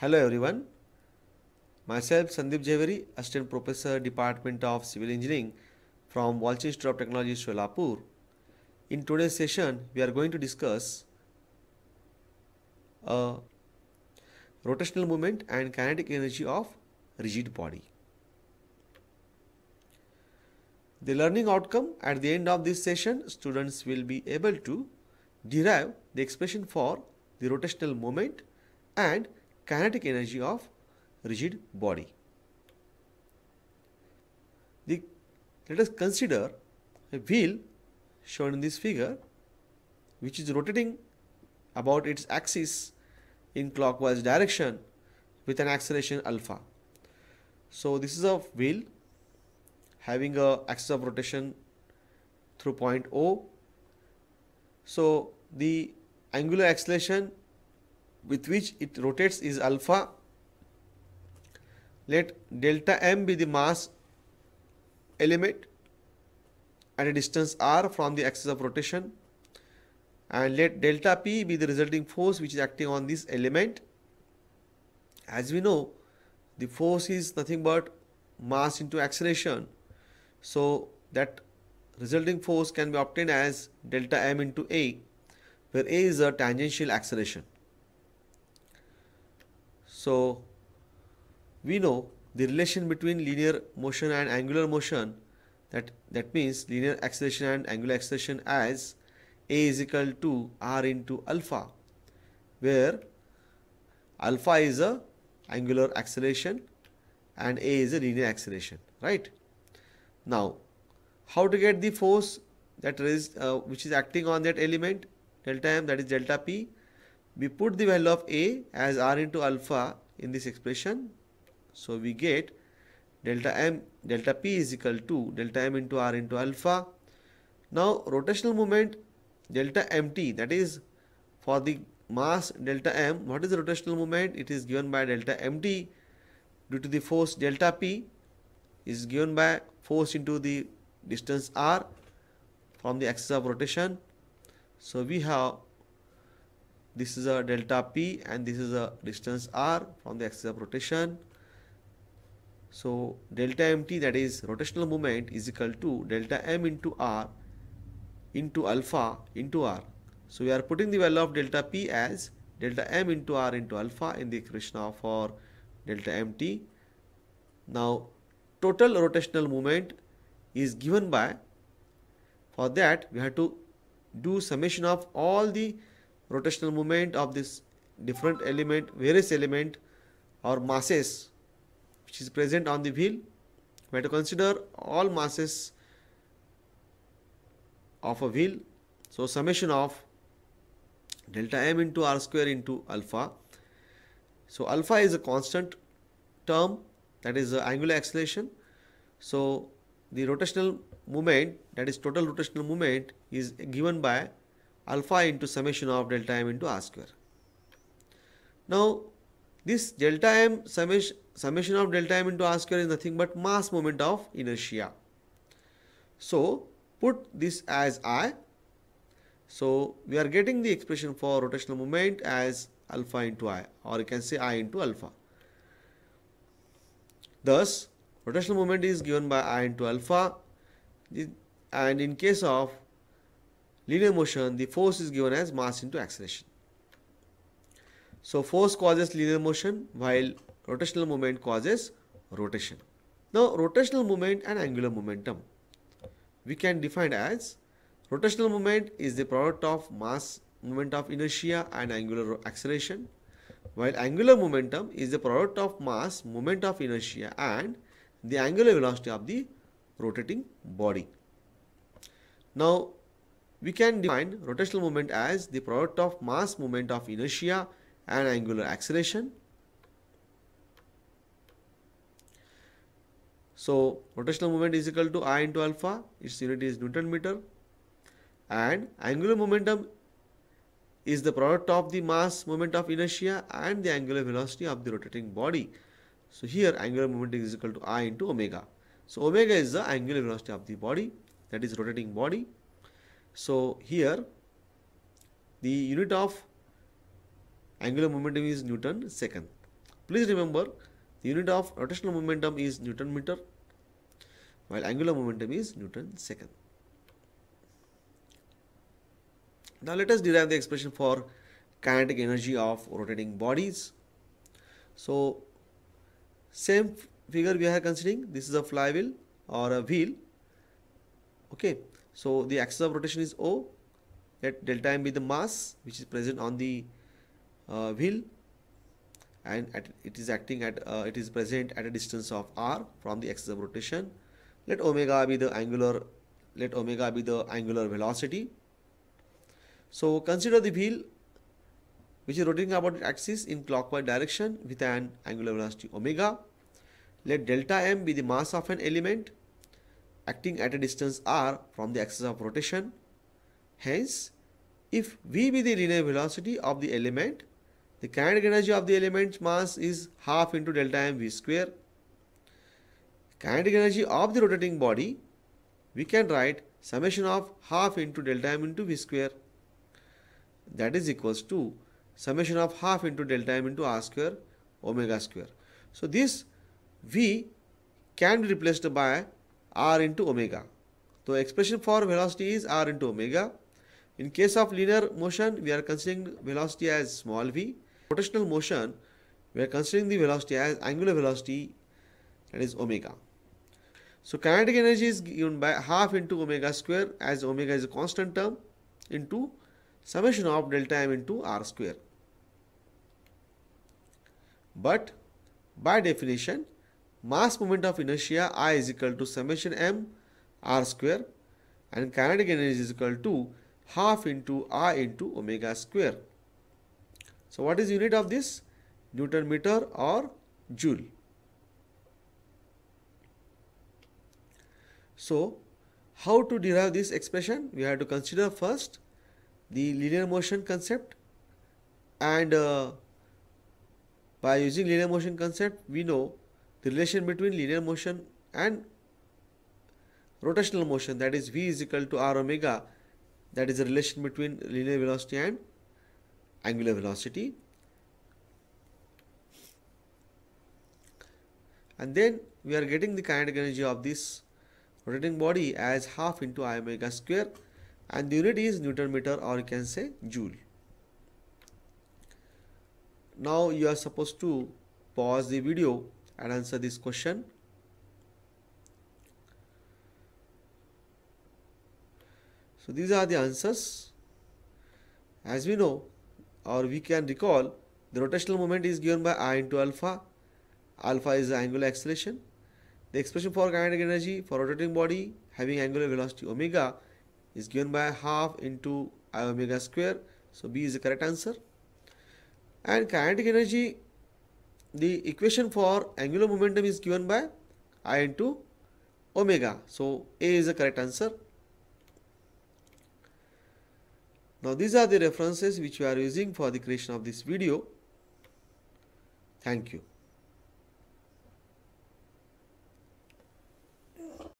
Hello everyone. Myself Sandeep Jhaveri, Assistant Professor, Department of Civil Engineering from Walsh Institute of Technology, Sholapur. In today's session, we are going to discuss uh, rotational movement and kinetic energy of rigid body. The learning outcome at the end of this session, students will be able to derive the expression for the rotational moment and kinetic energy of rigid body. The, let us consider a wheel shown in this figure which is rotating about its axis in clockwise direction with an acceleration alpha. So this is a wheel having a axis of rotation through point O. So the angular acceleration with which it rotates is alpha. Let delta m be the mass element at a distance r from the axis of rotation and let delta p be the resulting force which is acting on this element. As we know the force is nothing but mass into acceleration. So that resulting force can be obtained as delta m into a where a is a tangential acceleration. So, we know the relation between linear motion and angular motion that, that means linear acceleration and angular acceleration as a is equal to r into alpha where alpha is a angular acceleration and a is a linear acceleration right now how to get the force that is uh, which is acting on that element delta m that is delta p we put the value of A as R into alpha in this expression. So we get delta M, delta P is equal to delta M into R into alpha. Now rotational moment delta MT that is for the mass delta M, what is the rotational moment? It is given by delta MT due to the force delta P is given by force into the distance R from the axis of rotation. So we have this is a delta p and this is a distance r from the axis of rotation so delta mt that is rotational moment is equal to delta m into r into alpha into r. So we are putting the value of delta p as delta m into r into alpha in the equation for delta mt. Now total rotational moment is given by for that we have to do summation of all the rotational movement of this different element various element or masses which is present on the wheel we have to consider all masses of a wheel so summation of delta m into r square into alpha so alpha is a constant term that is the uh, angular acceleration so the rotational moment that is total rotational moment is given by alpha into summation of delta m into r square. Now, this delta m summation, summation of delta m into r square is nothing but mass moment of inertia. So, put this as i. So, we are getting the expression for rotational moment as alpha into i or you can say i into alpha. Thus, rotational moment is given by i into alpha and in case of linear motion, the force is given as mass into acceleration. So force causes linear motion while rotational moment causes rotation. Now rotational moment and angular momentum we can define as rotational moment is the product of mass moment of inertia and angular acceleration while angular momentum is the product of mass moment of inertia and the angular velocity of the rotating body. Now we can define rotational moment as the product of mass moment of inertia and angular acceleration. So rotational moment is equal to I into alpha, its unit is Newton meter and angular momentum is the product of the mass moment of inertia and the angular velocity of the rotating body. So here angular momentum is equal to I into omega. So omega is the angular velocity of the body that is rotating body so here the unit of angular momentum is Newton second. Please remember the unit of rotational momentum is Newton meter while angular momentum is Newton second. Now let us derive the expression for kinetic energy of rotating bodies. So same figure we are considering this is a flywheel or a wheel okay so the axis of rotation is O. Let delta m be the mass which is present on the uh, wheel and at, it is acting at uh, it is present at a distance of r from the axis of rotation let omega be the angular let omega be the angular velocity so consider the wheel which is rotating about its axis in clockwise direction with an angular velocity omega let delta m be the mass of an element acting at a distance r from the axis of rotation. Hence, if v be the linear velocity of the element, the kinetic energy of the element's mass is half into delta m v square. Kinetic energy of the rotating body, we can write summation of half into delta m into v square. That is equals to summation of half into delta m into r square omega square. So this v can be replaced by r into omega. So expression for velocity is r into omega. In case of linear motion, we are considering velocity as small v. Rotational motion, we are considering the velocity as angular velocity that is omega. So kinetic energy is given by half into omega square as omega is a constant term into summation of delta m into r square. But by definition, mass moment of inertia I is equal to summation m r square and kinetic energy is equal to half into I into omega square. So what is unit of this? Newton meter or joule. So how to derive this expression? We have to consider first the linear motion concept and uh, by using linear motion concept we know the relation between linear motion and rotational motion that is v is equal to r omega that is the relation between linear velocity and angular velocity and then we are getting the kinetic energy of this rotating body as half into i omega square and the unit is newton meter or you can say joule now you are supposed to pause the video and answer this question. So these are the answers. As we know or we can recall the rotational moment is given by I into alpha. Alpha is the angular acceleration. The expression for kinetic energy for rotating body having angular velocity omega is given by half into i omega square. So B is the correct answer. And kinetic energy the equation for angular momentum is given by I into omega. So, A is the correct answer. Now, these are the references which we are using for the creation of this video. Thank you.